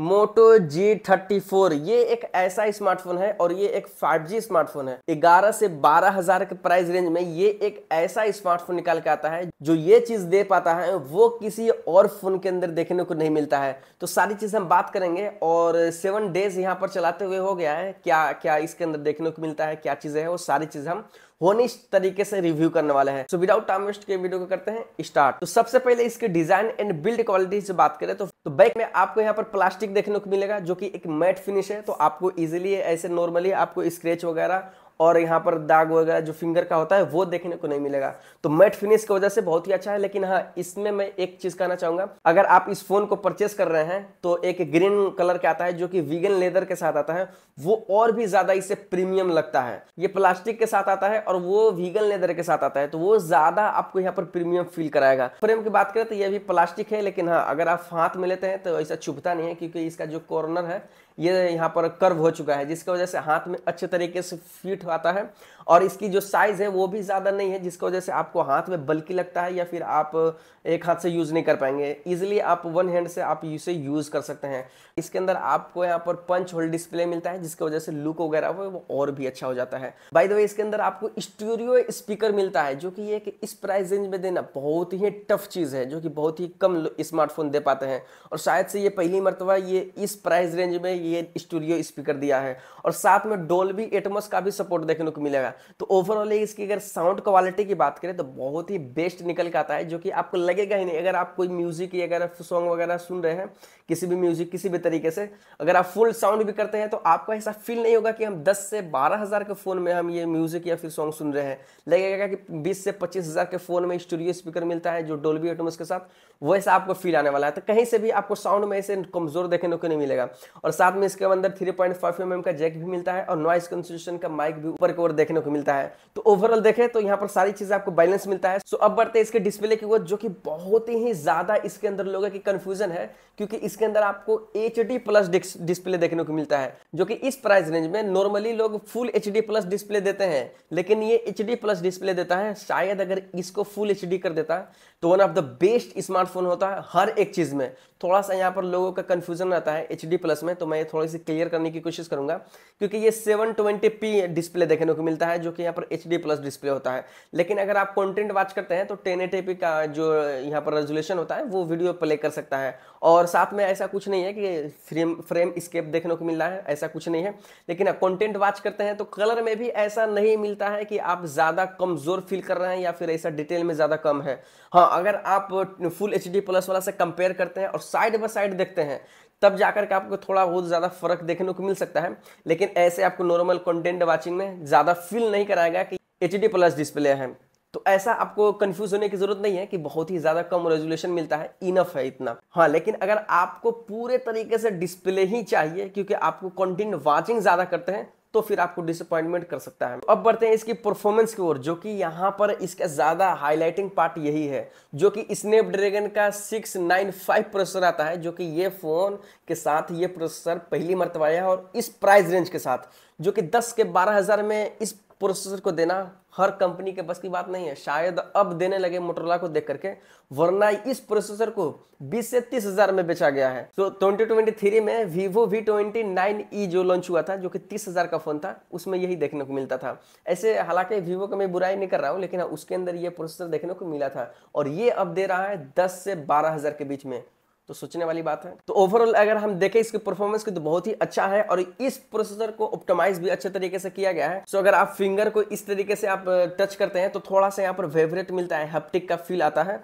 मोटो G34 ये एक ऐसा स्मार्टफोन है और ये एक 5G स्मार्टफोन है ग्यारह से बारह हजार के प्राइस रेंज में ये एक ऐसा स्मार्टफोन निकाल के आता है जो ये चीज दे पाता है वो किसी और फोन के अंदर देखने को नहीं मिलता है तो सारी चीज हम बात करेंगे और सेवन डेज यहाँ पर चलाते हुए हो गया है क्या क्या इसके अंदर देखने को मिलता है क्या चीजें है वो सारी चीज हम होनिश तरीके से रिव्यू करने वाले हैं सो विदाउट टाइम वेस्ट के वीडियो को करते हैं स्टार्ट तो सबसे पहले इसके डिजाइन एंड बिल्ड क्वालिटी से बात करें तो तो बैक में आपको यहाँ पर प्लास्टिक देखने को मिलेगा जो कि एक मैट फिनिश है तो आपको इजिली ऐसे नॉर्मली आपको स्क्रेच वगैरह और यहाँ पर दाग वगैरह जो फिंगर का होता है वो देखने को नहीं मिलेगा तो मैट फिनिश की वजह से बहुत ही अच्छा है लेकिन हाँ इसमें मैं एक चीज कहना चाहूंगा अगर आप इस फोन को परचेस कर रहे हैं तो एक ग्रीन कलर के आता है जो कि वीगन लेदर के साथ आता है वो और भी ज्यादा इसे प्रीमियम लगता है ये प्लास्टिक के साथ आता है और वो वीगन लेदर के साथ आता है तो वो ज्यादा आपको यहाँ पर प्रीमियम फील कराएगा फ्रेम की बात करें तो ये भी प्लास्टिक है लेकिन हाँ अगर आप हाथ में लेते हैं तो ऐसा छुपता नहीं है क्योंकि इसका जो कॉर्नर है ये यहाँ पर कर्व हो चुका है जिसकी वजह से हाथ में अच्छे तरीके से फिट आता है और इसकी जो साइज़ है वो भी ज़्यादा नहीं है जिसकी वजह से आपको हाथ में बल्कि लगता है या फिर आप एक हाथ से यूज़ नहीं कर पाएंगे इजिली आप वन हैंड से आप इसे यूज़ कर सकते हैं इसके अंदर आपको यहाँ पर पंच होल डिस्प्ले मिलता है जिसकी वजह से लुक वगैरह वो और भी अच्छा हो जाता है बाई द वे इसके अंदर आपको स्टूडियो स्पीकर मिलता है जो कि एक इस प्राइस रेंज में देना बहुत ही टफ चीज़ है जो कि बहुत ही कम स्मार्टफोन दे पाते हैं और शायद से ये पहली मरतबा ये इस प्राइस रेंज में ये स्टूडियो स्पीकर दिया है और साथ में डोल भी एटमस का भी सपोर्ट सपोर्ट देखने को मिलेगा तो ओवरऑल इसकी अगर साउंड क्वालिटी की बात करें तो बहुत ही बेस्ट निकल के आता है जो कि आपको लगेगा ही नहीं अगर आप कोई म्यूजिक अगर सॉन्ग वगैरह सुन रहे हैं किसी भी म्यूजिक किसी भी तरीके से अगर आप फुल साउंड भी करते हैं तो आपको ऐसा फील नहीं होगा कि हम दस से बारह के फ़ोन में हम ये म्यूजिक या फिर सॉन्ग सुन रहे हैं लगेगा कि बीस से पच्चीस के फ़ोन में स्टूडियो स्पीकर मिलता है जो डोलबी ऑटोमस के साथ वैसा आपको फील आने वाला है तो कहीं से भी आपको साउंड में ऐसे कमज़ोर देखने को नहीं मिलेगा और साथ में इसके अंदर three point five M M का जैक भी मिलता है और नॉइस कंसोलेशन का माइक भी भी ऊपर की ओर देखने को मिलता है तो ओवरऑल देखें तो यहाँ पर सारी चीज़ें आपको बैलेंस मिलता है सो अब बढ़ते हैं इसके डिस्प्ले की ओर जो कि बहुत ही ज़्यादा इसके अंदर लोगों की कंफ्यूजन है क्योंकि इसके अंदर आपको एच प्लस डिस्प्ले देखने को मिलता है जो कि इस प्राइस रेंज में नॉर्मली लोग फुल एच प्लस डिस्प्ले देते हैं लेकिन ये एच प्लस डिस्प्ले देता है शायद अगर इसको फुल एच कर देता तो one of the best smartphone होता है हर एक चीज़ में थोड़ा सा यहाँ पर लोगों का कन्फ्यूजन रहता है एच प्लस में तो मैं थोड़ी सी क्लियर करने की कोशिश करूंगा क्योंकि ये सेवन ट्वेंटी डिस्प्ले देखने को मिलता है जो कि यहाँ पर एच प्लस डिस्प्ले होता है लेकिन अगर आप कंटेंट वॉच करते हैं तो टेन का जो यहाँ पर रेजोल्यूशन होता है वो वीडियो प्ले कर सकता है और साथ में ऐसा कुछ नहीं है कि फ्रेम फ्रेम स्केप देखने को मिल रहा है ऐसा कुछ नहीं है लेकिन कॉन्टेंट वॉच करते हैं तो कलर में भी ऐसा नहीं मिलता है कि आप ज़्यादा कमज़ोर फील कर रहे हैं या फिर ऐसा डिटेल में ज़्यादा कम है हाँ अगर आप फुल एच प्लस वाला से कंपेयर करते हैं और साइड बाय साइड देखते हैं तब जाकर के आपको थोड़ा बहुत ज़्यादा फर्क देखने को मिल सकता है लेकिन ऐसे आपको नॉर्मल कंटेंट वाचिंग में ज़्यादा फील नहीं कराएगा कि एच डी प्लस डिस्प्ले है तो ऐसा आपको कंफ्यूज होने की जरूरत नहीं है कि बहुत ही ज़्यादा कम रेजोल्यूशन मिलता है इनफ है इतना हाँ लेकिन अगर आपको पूरे तरीके से डिस्प्ले ही चाहिए क्योंकि आपको कंटेंट वाचिंग ज़्यादा करते हैं तो फिर आपको डिसअपॉइंटमेंट कर सकता है अब बढ़ते हैं इसकी परफॉर्मेंस की ओर जो कि यहाँ पर इसका ज़्यादा हाईलाइटिंग पार्ट यही है जो कि स्नैपड्रैगन का 695 प्रोसेसर आता है जो कि ये फ़ोन के साथ ये प्रोसेसर पहली मरतब है और इस प्राइस रेंज के साथ जो कि 10 के बारह हज़ार में इस प्रोसेसर को देना हर कंपनी के बस की बात नहीं है शायद अब देने लगे मोटरला को देख करके वरना इस प्रोसेसर को 20 से तीस हजार में बेचा गया है तो so, 2023 में Vivo V twenty nine E जो लॉन्च हुआ था जो कि तीस हजार का फोन था उसमें यही देखने को मिलता था ऐसे हालांकि वीवो का मैं बुराई नहीं कर रहा हूँ लेकिन हाँ, उसके अंदर ये प्रोसेसर देखने को मिला था और ये अब दे रहा है दस से बारह के बीच में तो सोचने वाली बात है तो ओवरऑल अगर हम देखें इसकी परफॉर्मेंस की तो बहुत ही अच्छा है और इस प्रोसेसर को ऑप्टोमाइज भी अच्छे तरीके से किया गया है सो अगर आप फिंगर को इस तरीके से आप टच करते हैं तो थोड़ा सा यहाँ पर वेवरेट मिलता है हेप्टिक का फील आता है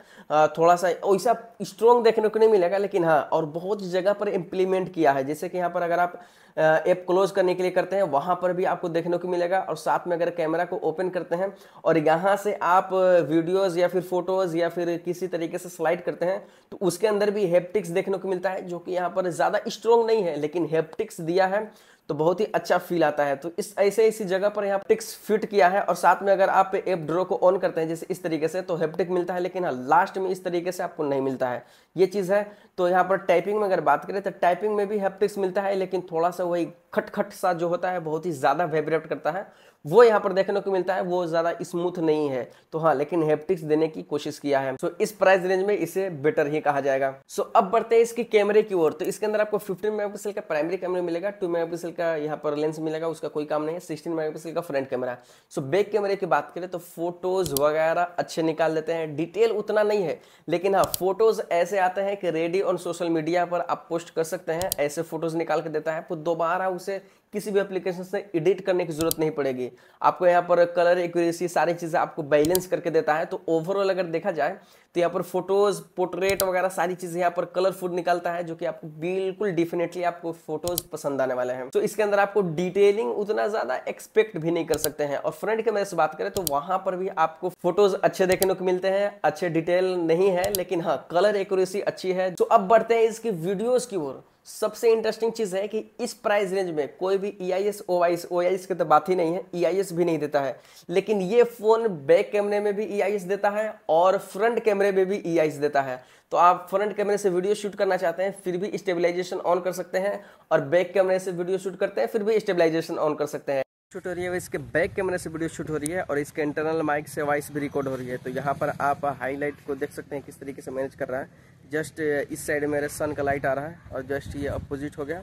थोड़ा सा वैसा स्ट्रॉन्ग देखने को नहीं मिलेगा लेकिन हाँ और बहुत जगह पर इम्प्लीमेंट किया है जैसे कि यहाँ पर अगर आप ऐप क्लोज करने के लिए करते हैं वहां पर भी आपको देखने को मिलेगा और साथ में अगर कैमरा को ओपन करते हैं और यहां से आप वीडियोज़ या फिर फोटोज़ या फिर किसी तरीके से स्लाइड करते हैं तो उसके अंदर भी हेप्टिक्स देखने को मिलता है जो कि यहाँ पर ज़्यादा स्ट्रॉन्ग नहीं है लेकिन हेप्टिक्स दिया है तो बहुत ही अच्छा फील आता है तो इस ऐसे इसी जगह पर यहाँ टिक्स फिट किया है और साथ में अगर आप एप ड्रो को ऑन करते हैं जैसे इस तरीके से तो हेप्टिक मिलता है लेकिन हाँ लास्ट में इस तरीके से आपको नहीं मिलता है ये चीज़ है तो यहाँ पर टाइपिंग में अगर बात करें तो टाइपिंग में भी हेप्टिक्स मिलता है लेकिन थोड़ा सा वही खटखट सा जो होता है बहुत ही ज़्यादा वाइब्रेट करता है वो यहाँ पर देखने को मिलता है वो ज़्यादा स्मूथ नहीं है तो हाँ लेकिन हेप्टिक्स देने की कोशिश किया है सो इस प्राइस रेंज में इसे बेटर ही कहा जाएगा सो अब बढ़ते हैं इसके कैमरे की ओर तो इसके अंदर आपको फिफ्टीन मेगा का प्राइमरी कैमरा मिलेगा टू मेगा का यहाँ पर लेंस मिलेगा उसका कोई काम नहीं है सिक्सटीन मेगापिक्सल का फ्रंट कैमरा है सो बैक कैमरे की बात करें तो फोटोज वगैरह अच्छे निकाल लेते हैं डिटेल उतना नहीं है लेकिन हाँ फोटोज ऐसे आते हैं कि रेडी ऑन सोशल मीडिया पर आप पोस्ट कर सकते हैं ऐसे फोटोज निकाल के देता है फिर दोबारा उसे किसी भी एप्लीकेशन से एडिट करने की जरूरत नहीं पड़ेगी आपको यहाँ पर कलर एक्यूरेसी सारी चीज़ें आपको बैलेंस करके देता है तो ओवरऑल अगर देखा जाए तो यहाँ पर फोटोज पोर्ट्रेट वगैरह सारी चीज़ें यहाँ पर कलरफुल निकालता है जो कि आपको बिल्कुल डेफिनेटली आपको फोटोज पसंद आने वाले हैं तो इसके अंदर आपको डिटेलिंग उतना ज़्यादा एक्सपेक्ट भी नहीं कर सकते हैं और फ्रंट मेरे से बात करें तो वहां पर भी आपको फोटोज अच्छे देखने को मिलते हैं अच्छे डिटेल नहीं है लेकिन हाँ कलर एक्यूरेसी अच्छी है तो अब बढ़ते हैं इसकी वीडियोज की ओर सबसे इंटरेस्टिंग चीज़ है कि इस प्राइस रेंज में कोई भी E I S O I S O I S की तो बात ही नहीं है ई आई एस भी नहीं देता है लेकिन ये फ़ोन बैक कैमरे में भी ई आई एस देता है और फ्रंट कैमरे में भी ई आई एस देता है तो आप फ्रंट कैमरे से वीडियो शूट करना चाहते हैं फिर भी स्टेबलाइजेशन ऑन कर सकते हैं और बैक कैमरे से वीडियो शूट करते हैं फिर भी स्टेबलाइजेशन ऑन कर सकते हैं शूट हो रही है इसके बैक कैमरे से वीडियो शूट हो रही है और इसके इंटरनल माइक से वॉइस भी रिकॉर्ड हो रही है तो यहाँ पर आप हाईलाइट को देख सकते हैं किस तरीके से मैनेज कर रहा है जस्ट इस साइड मेरे सन का लाइट आ रहा है और जस्ट ये अपोजिट हो गया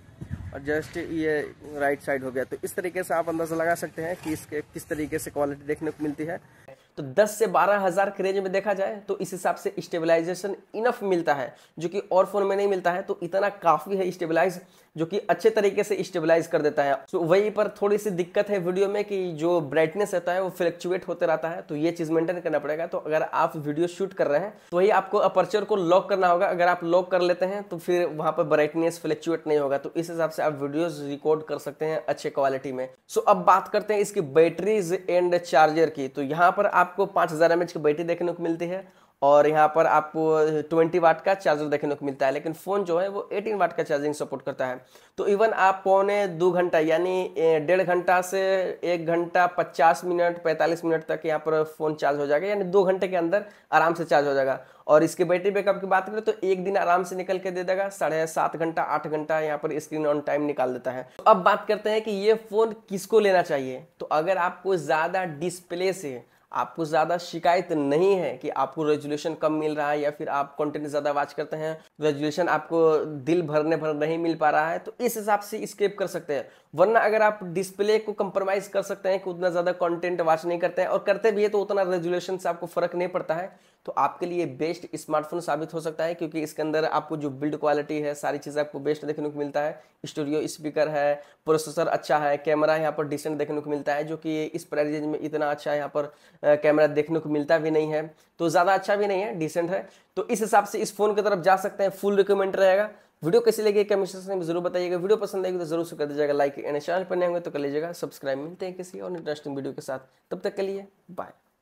और जस्ट ये राइट साइड हो गया तो इस तरीके से आप अंदाज़ा लगा सकते हैं कि इसके किस तरीके से क्वालिटी देखने को मिलती है तो 10 से बारह हज़ार के रेंज में देखा जाए तो इस हिसाब से स्टेबलाइजेशन इनफ मिलता है जो कि और फोन में नहीं मिलता है तो इतना काफ़ी है स्टेबलाइज जो कि अच्छे तरीके से स्टेबलाइज कर देता है तो वहीं पर थोड़ी सी दिक्कत है वीडियो में कि जो ब्राइटनेस रहता है वो फ्लक्चुएट होते रहता है तो ये चीज़ मेंटेन करना पड़ेगा तो अगर आप वीडियो शूट कर रहे हैं तो वही आपको अपर्चर को लॉक करना होगा अगर आप लॉक कर लेते हैं तो फिर वहां पर ब्राइटनेस फ्लक्चुएट नहीं होगा तो इस हिसाब से आप वीडियोज रिकॉर्ड कर सकते हैं अच्छे क्वालिटी में सो अब बात करते हैं इसकी बैटरीज एंड चार्जर की तो यहाँ पर आपको पांच हज़ार की बैटरी देखने को मिलती है और यहाँ पर आपको 20 वाट का चार्जर देखने को मिलता है लेकिन फ़ोन जो है वो 18 वाट का चार्जिंग सपोर्ट करता है तो इवन आप पौने दो घंटा यानी डेढ़ घंटा से एक घंटा 50 मिनट 45 मिनट तक यहाँ पर फ़ोन चार्ज हो जाएगा यानी दो घंटे के अंदर आराम से चार्ज हो जाएगा और इसके बैटरी बैकअप की बात करें तो एक दिन आराम से निकल के दे देगा साढ़े सात घंटा आठ घंटा यहाँ पर स्क्रीन ऑन टाइम निकाल देता है तो अब बात करते हैं कि ये फ़ोन किसको लेना चाहिए तो अगर आपको ज़्यादा डिस्प्ले से आपको ज़्यादा शिकायत नहीं है कि आपको रेजुलेशन कम मिल रहा है या फिर आप कंटेंट ज़्यादा वाच करते हैं रेजुलेशन आपको दिल भरने भर नहीं मिल पा रहा है तो इस हिसाब से स्केप कर सकते हैं वरना अगर आप डिस्प्ले को कंप्रोमाइज़ कर सकते हैं कि उतना ज़्यादा कॉन्टेंट वाच नहीं करते हैं और करते भी है तो उतना रेजुलेशन से आपको फ़र्क नहीं पड़ता है तो आपके लिए बेस्ट स्मार्टफोन साबित हो सकता है क्योंकि इसके अंदर आपको जो बिल्ड क्वालिटी है सारी चीज़ें आपको बेस्ट देखने को मिलता है स्टूडियो स्पीकर है प्रोसेसर अच्छा है कैमरा यहाँ पर डिसेंट देखने को मिलता है जो कि इस प्राइस रेंज में इतना अच्छा यहाँ पर कैमरा देखने को मिलता भी नहीं है तो ज़्यादा अच्छा भी नहीं है डिसेंट है तो इस हिसाब से इस फ़ोन की तरफ जा सकते हैं फुल रिकमेंड रहेगा वीडियो कैसी लगी कमेंट सेक्शन में जरूर बताइएगा वीडियो पसंद आएगी तो जरूर से कर दीजिएगा लाइक एंड चैनल पर नहीं होंगे तो कर लीजिएगा सब्सक्राइब मिलते हैं किसी और इंटरेस्टिंग वीडियो के साथ तब तक के लिए बाय